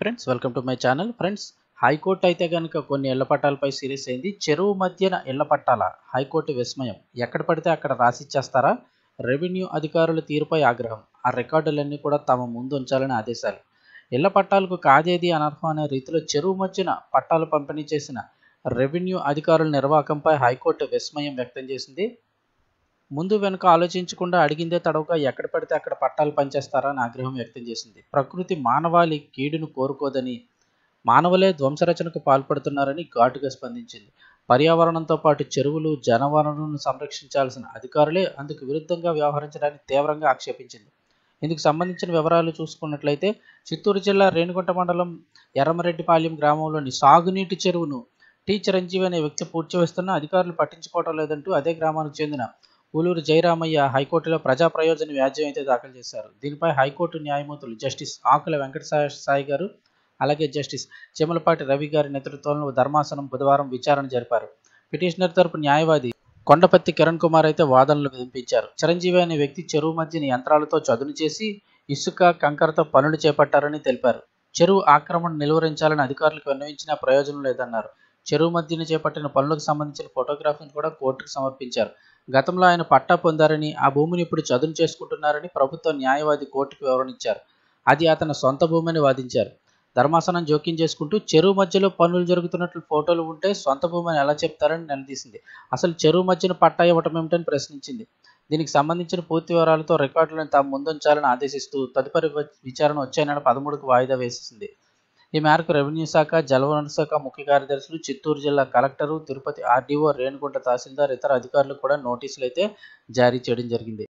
friends welcome to my channel friends high court అయితే కనుక కొన్ని ఇళ్ల పట్టాలపై సిరీస్ అయింది చెరువు మధ్యన ఇళ్ల పట్టాల హైకోర్టు విస్మయం ఎక్కడ పడితే అక్కడ రాసిచ్చేస్తారా రెవెన్యూ అధికారుల తీరుపై ఆగ్రహం ఆ రికార్డులన్నీ కూడా తమ ముందు ఉంచాలని ఆదేశాలు ఇళ్ల పట్టాలకు కాదేది అనర్హం అనే రీతిలో చెరువు మధ్యన పట్టాలు పంపిణీ చేసిన రెవెన్యూ అధికారుల నిర్వాహకంపై హైకోర్టు విస్మయం వ్యక్తం చేసింది ముందు వెనుక ఆలోచించకుండా అడిగిందే తడవుగా ఎక్కడ పడితే అక్కడ పట్టాలు పనిచేస్తారా అని ఆగ్రహం వ్యక్తం చేసింది ప్రకృతి మానవాళి కీడును కోరుకోదని మానవులే ధ్వంసరచనకు పాల్పడుతున్నారని ఘాటుగా స్పందించింది పర్యావరణంతో పాటు చెరువులు జనవనరులను సంరక్షించాల్సిన అధికారులే అందుకు విరుద్ధంగా వ్యవహరించడాన్ని తీవ్రంగా ఆక్షేపించింది ఇందుకు సంబంధించిన వివరాలు చూసుకున్నట్లయితే చిత్తూరు జిల్లా రేణుగుంట మండలం ఎర్రమరెడ్డిపాలెం గ్రామంలోని సాగునీటి చెరువును టీ చిరంజీవి అనే వ్యక్తి పూర్తి పూడ్చివేస్తున్న అధికారులు పట్టించుకోవటం లేదంటూ అదే గ్రామానికి చెందిన పూలూరు జయరామయ్య హైకోర్టులో ప్రజా ప్రయోజన వ్యాజ్యం అయితే దాఖలు చేశారు దీనిపై హైకోర్టు న్యాయమూర్తులు జస్టిస్ ఆకుల వెంకట సాయి గారు అలాగే జస్టిస్ చెమలపాటి రవి గారి నేతృత్వంలో ధర్మాసనం బుధవారం విచారణ జరిపారు పిటిషనర్ తరపు న్యాయవాది కొండపత్తి కిరణ్ కుమార్ అయితే వాదనలు వినిపించారు చిరంజీవి అనే వ్యక్తి చెరువు మధ్యని యంత్రాలతో చదును చేసి ఇసుక కంకరతో పనులు చేపట్టారని తెలిపారు చెరువు ఆక్రమణ నిలువరించాలని అధికారులకు విన్నవించినా ప్రయోజనం లేదన్నారు చెరువు మధ్యన చేపట్టిన పనులకు సంబంధించిన ఫోటోగ్రాఫీని కూడా కోర్టుకు సమర్పించారు గతంలో ఆయన పట్టా పొందారని ఆ భూమిని ఇప్పుడు చదును చేసుకుంటున్నారని ప్రభుత్వ న్యాయవాది కోర్టుకు వివరణించారు అది అతని సొంత భూమిని వాదించారు ధర్మాసనం జోక్యం చేసుకుంటూ చెరువు మధ్యలో పనులు జరుగుతున్నట్లు ఫోటోలు ఉంటే సొంత భూమిని ఎలా చెప్తారని నిలదీసింది అసలు చెరువు మధ్యన పట్టా ఇవ్వటం ఏమిటని ప్రశ్నించింది దీనికి సంబంధించిన పూర్తి వివరాలతో రికార్డులను తాము ముందుంచాలని ఆదేశిస్తూ తదుపరి విచారణ వచ్చే నెల పదమూడుకు వాయిదా వేసింది ఈ మేరకు రెవెన్యూ శాఖ జలవనరుల శాఖ ముఖ్య కార్యదర్శులు చిత్తూరు జిల్లా కలెక్టరు తిరుపతి ఆర్డీఓ రేణుగుంట తహసీల్దార్ ఇతర అధికారులు కూడా నోటీసులు అయితే జారీ చేయడం జరిగింది